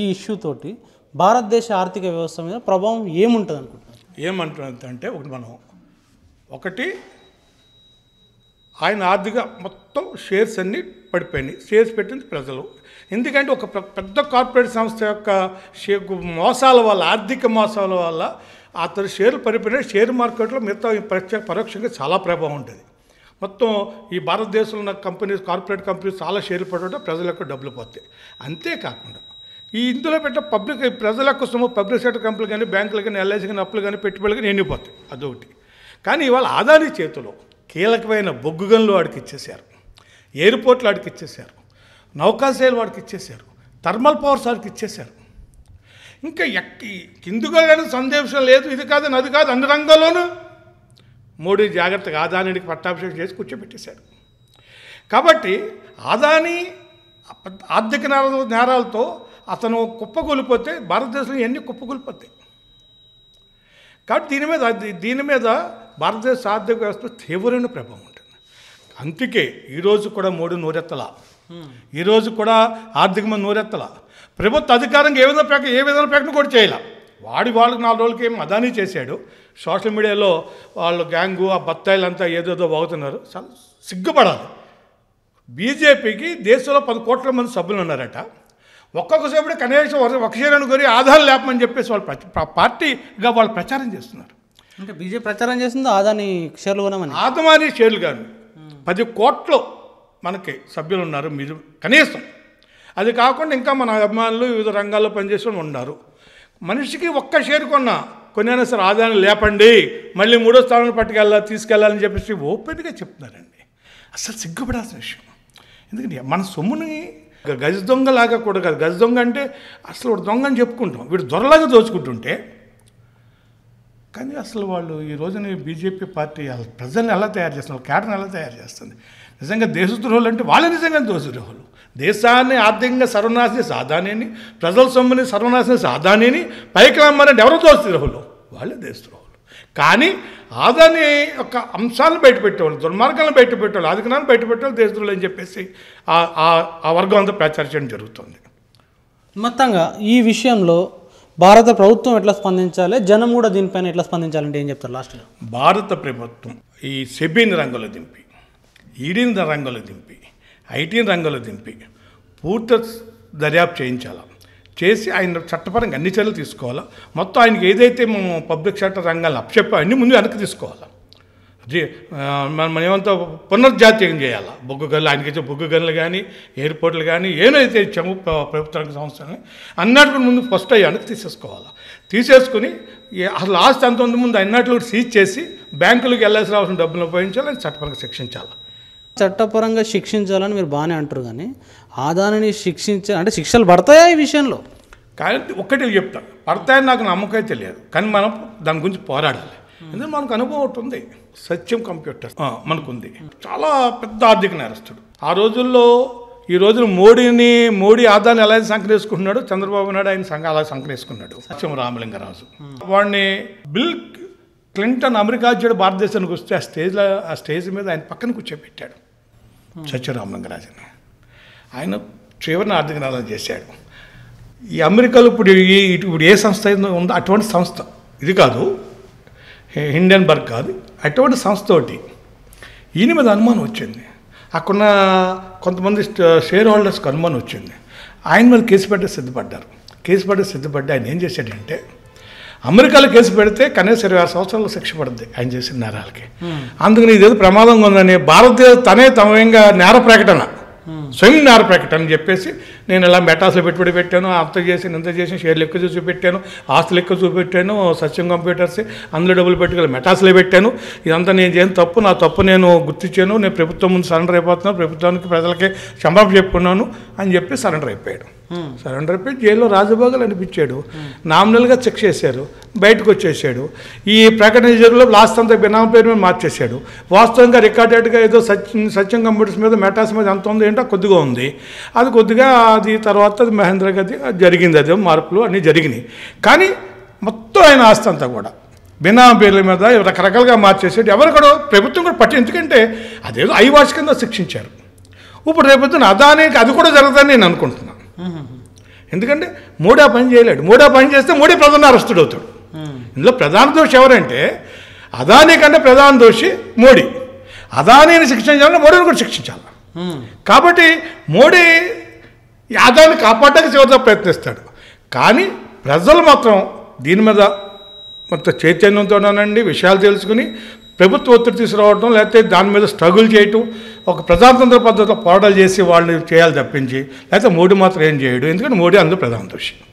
ఈ ఇష్యూ తోటి భారతదేశ ఆర్థిక వ్యవస్థ మీద ప్రభావం ఏముంటుంది అనుకుంటున్నారు ఏమంటుంది అంటే ఒకటి మనం ఒకటి ఆయన ఆర్థిక మొత్తం షేర్స్ అన్నీ పడిపోయినాయి షేర్స్ పెట్టింది ప్రజలు ఎందుకంటే ఒక పెద్ద కార్పొరేట్ సంస్థ యొక్క షే మోసాల వల్ల ఆర్థిక మోసాల వల్ల అతని షేర్లు పడిపోయినా షేర్ మార్కెట్లో మిగతా ప్రత్యేక పరోక్షంగా చాలా ప్రభావం ఉంటుంది మొత్తం ఈ భారతదేశంలో ఉన్న కంపెనీస్ కార్పొరేట్ కంపెనీస్ చాలా షేర్లు పడటం ప్రజల యొక్క డబ్బులు పోతాయి అంతేకాకుండా ఈ ఇందులో పెట్ట పబ్లిక్ ప్రజల కోసము పబ్లిక్ సెక్టర్ కంపెనీలు కానీ బ్యాంకులు కానీ ఎల్ఐసి కానీ అప్పులు కానీ పెట్టుబడులు కానీ ఎండిపోతాయి అదొకటి కానీ ఇవాళ ఆదాని చేతిలో కీలకమైన బొగ్గు వాడికి ఇచ్చేశారు ఎయిర్పోర్ట్లు వాడికి ఇచ్చేశారు నౌకాశైలు వాడికి ఇచ్చేశారు థర్మల్ పవర్స్ వాడికి ఇచ్చేశారు ఇంకా ఎక్క కిందుకు వెళ్ళడం సందేశం లేదు ఇది కాదు అది కాదు అన్ని రంగాల్లోనూ మోడీ జాగ్రత్తగా ఆదానికి పట్టాభిషేకం చేసి కూర్చోబెట్టేశారు కాబట్టి ఆదాని ఆర్థిక నేరాలతో అతను కుప్పకూలిపోతే భారతదేశంలో ఎన్ని కుప్పకూలిపోతాయి కాబట్టి దీని మీద దీని మీద భారతదేశ ఆర్థిక వ్యవస్థ తీవ్రమైన ప్రభావం ఉంటుంది అందుకే ఈరోజు కూడా మూడు నూరెత్తల ఈరోజు కూడా ఆర్థికమైన నూరెత్తల ప్రభుత్వ అధికారంగా ఏ విధంగా ప్రక ఏ విధంగా ప్రకటన కూడా చేయాల వాడి వాళ్ళకి నాలుగు రోజులకి ఏం అదానీ చేశాడు సోషల్ మీడియాలో వాళ్ళు గ్యాంగు ఆ బత్తాయిలు అంతా ఏదేదో వాగుతున్నారు చాలా సిగ్గుపడాలి బీజేపీకి దేశంలో పది కోట్ల మంది సభ్యులు ఉన్నారట ఒక్కొక్కసేపుడు కనీసం ఒకసేరని కోరి ఆధారం లేపమని చెప్పేసి వాళ్ళు పార్టీగా వాళ్ళు ప్రచారం చేస్తున్నారు అంటే బీజేపీ ప్రచారం చేసింది ఆదాని షేర్లు కొనమని ఆదమాని షేర్లు కానీ పది కోట్లు మనకి సభ్యులు ఉన్నారు మీరు కనీసం అది కాకుండా ఇంకా మన అభిమానులు వివిధ రంగాల్లో పనిచేసి ఉన్నారు మనిషికి ఒక్క షేర్ కొన్నా కొన్నైనా సరే ఆదాయం లేపండి మళ్ళీ మూడో స్థానం పట్టుకెళ్ళాలి తీసుకెళ్ళాలని చెప్పేసి ఓపెన్గా చెప్తున్నారండి అసలు సిగ్గుపడాల్సిన విషయం ఎందుకంటే మన సొమ్ముని గజ దొంగలాగా కూడా కాదు గజ దొంగ అంటే అసలు వాడు దొంగ అని చెప్పుకుంటాం వీడు దొరలాగా దోచుకుంటుంటే కానీ అసలు వాళ్ళు ఈ రోజున బీజేపీ పార్టీ ప్రజల్ని ఎలా తయారు చేస్తున్నారు కేటర్ని ఎలా తయారు చేస్తుంది నిజంగా దేశద్రోహులు అంటే వాళ్ళే నిజంగా దోషద్రోహులు దేశాన్ని ఆర్థికంగా సర్వనాశని సాధానేని ప్రజల సొమ్ముని సర్వనాశని సాధానేని పైకి రమ్మని ఎవరో దోషద్రోహులు వాళ్ళే దేశద్రోహులు కానీ ఆదాని యొక్క అంశాలను బయటపెట్టేవాళ్ళు దుర్మార్గాలను బయటపెట్టేవాళ్ళు అధికారాన్ని బయటపెట్టేవాళ్ళు దేశద్రోహులు అని చెప్పేసి ఆ వర్గం అంతా ప్రచారం చేయడం జరుగుతుంది మొత్తంగా ఈ విషయంలో భారత ప్రభుత్వం ఎట్లా స్పందించాలి జనం కూడా దీనిపైన ఎట్లా స్పందించాలంటే ఏం చెప్తారు లాస్ట్లో భారత ప్రభుత్వం ఈ సెబీని రంగుల దింపి ఈడీని రంగుల దింపి ఐటీని రంగుల దింపి పూర్తి దర్యాప్తు చేయించాలి చేసి ఆయన చట్టపరంగా అన్ని చర్యలు తీసుకోవాలా మొత్తం ఆయనకి ఏదైతే మేము పబ్లిక్ సెక్టర్ రంగాలను అప్పచెప్పా అన్ని ముందు వెనక్కి తీసుకోవాలా మనం ఏమంతా పునర్జాతీయం చేయాలా బొగ్గు గనులు ఆయనకి ఇచ్చే బొగ్గు గనులు కానీ ఎయిర్పోర్ట్లు కానీ ఏమైతే ఇచ్చాము ప్రభుత్వ సంస్థలని అన్నట్టు ముందు ఫస్ట్ అయ్యి వెనక్కి తీసేసుకోవాలా తీసేసుకుని అసలు లాస్ట్ అంత ముందు అన్నట్లు సీజ్ చేసి బ్యాంకులకు వెళ్ళాల్సిన అవసరం డబ్బులు ఉపయోగించాలి చట్టపరంగా శిక్షించాలా చట్టపరంగా శిక్షించాలని మీరు బాగానే అంటారు కానీ ఆదానిని శిక్షించ అంటే శిక్షలు పడతాయా ఈ విషయంలో కానీ ఒక్కటి చెప్తా పడతాయని నాకు నమ్మకం తెలియదు కానీ మనం దాని గురించి పోరాడాలి ఎందుకంటే మనకు అనుభవం ఒకటి ఉంది సత్యం కంప్యూటర్ మనకుంది చాలా పెద్ద ఆర్థిక నేరస్తుడు ఆ రోజుల్లో ఈ రోజున మోడీని మోడీ ఆదాన్ని ఎలా సంకరేసుకున్నాడు చంద్రబాబు నాయుడు ఆయన సంఘం అలా సంకరేసుకున్నాడు సత్యం రామలింగరాజు వాడిని బిల్క్ క్లింటన్ అమెరికా అధ్యక్షుడు భారతదేశానికి వస్తే ఆ స్టేజ్లో ఆ స్టేజ్ మీద ఆయన పక్కన కూర్చోబెట్టాడు hmm. సత్యరామ ఆయన చివరిని ఆర్థిక నాదం చేశాడు ఈ అమెరికాలో ఇప్పుడు ఇప్పుడు ఏ సంస్థ ఉందో అటువంటి సంస్థ ఇది కాదు హిండెన్బర్గ్ కాదు అటువంటి సంస్థ ఒకటి ఈయన మీద అనుమానం వచ్చింది అక్కడ కొంతమంది షేర్ హోల్డర్స్కి అనుమానం వచ్చింది ఆయన మీద కేసు పెట్టే సిద్ధపడ్డారు కేసు పెట్టే సిద్ధపడ్డా ఆయన ఏం చేశాడంటే అమెరికాలో కేసు పెడితే కనీసం ఇరవై ఆరు సంవత్సరాలు శిక్ష పడుద్ది ఆయన చేసిన నేరాలకి అందుకని ఇదేదో ప్రమాదంగా ఉందని భారతదేశ తనే తమయంగా నేర ప్రకటన స్వయం నేర ప్రకటన అని చెప్పేసి నేను ఇలా మెటాస్లో పెట్టుబడి పెట్టాను అంత చేసి ఇంత చేసి షేర్లు ఎక్కువ పెట్టాను ఆస్తులు ఎక్కువ చూపెట్టాను సత్యం కంప్యూటర్స్ అందులో డబ్బులు పెట్టుకోవాలి మెటాస్లో పెట్టాను ఇదంతా నేను చేయను తప్పు నా తప్పు నేను గుర్తించాను నేను ప్రభుత్వం ముందు సరెండర్ అయిపోతున్నాను ప్రభుత్వానికి ప్రజలకి క్షమాపణ చెప్పుకున్నాను అని చెప్పి సరెండర్ అయిపోయాడు సరెండర్ అయిపోయి జైల్లో రాజభోగాలు అనిపించాడు నామినల్గా చెక్ చేశారు బయటకు వచ్చేసాడు ఈ ప్రకటన జరుగులో లాస్ట్ అంతా బినామీ పేరు మీద మార్చేశాడు వాస్తవంగా రికార్డెడ్గా ఏదో సత్యం సత్యం కంప్యూటర్స్ మీద మెటాస్ మీద ఎంత ఉంది ఏంటో కొద్దిగా ఉంది అది కొద్దిగా అది తర్వాత అది మహేంద్ర గది జరిగింది అది మార్పులు అన్నీ జరిగినాయి కానీ మొత్తం ఆయన ఆస్తి అంతా కూడా బినామ పేర్ల మీద రకరకాలుగా మార్చేసాడు ఎవరు కూడా ప్రభుత్వం కూడా పట్టి ఎందుకంటే అదేదో ఐవాష్ కింద శిక్షించారు ఇప్పుడు రేపొద్దున అదానికి అది కూడా జరగదని నేను అనుకుంటున్నాను ఎందుకంటే మోడీ పని చేయలేడు మోడీ పని చేస్తే మోడీ ప్రధాన అరెస్టుడు అవుతాడు ఇందులో ప్రధాన దోషి ఎవరంటే అదానీ కంటే ప్రధాన దోషి మోడీ అదానీని శిక్షించాలంటే మోడీని కూడా శిక్షించాలి కాబట్టి మోడీ యాదాన్ని కాపాడడానికి చివరితో ప్రయత్నిస్తాడు కానీ ప్రజలు మాత్రం దీని మీద మొత్తం చైతన్యంతోనండి విషయాలు తెలుసుకుని ప్రభుత్వ ఒత్తిడి తీసుకురావడం లేకపోతే దాని మీద స్ట్రగుల్ చేయటం ఒక ప్రజాతంత్ర పద్ధతిలో పోరాటాలు చేసి వాళ్ళు చేయాలి తప్పించి లేకపోతే మోడీ మాత్రం ఏం చేయడు ఎందుకంటే మోడీ అందులో ప్రధాన దృష్టి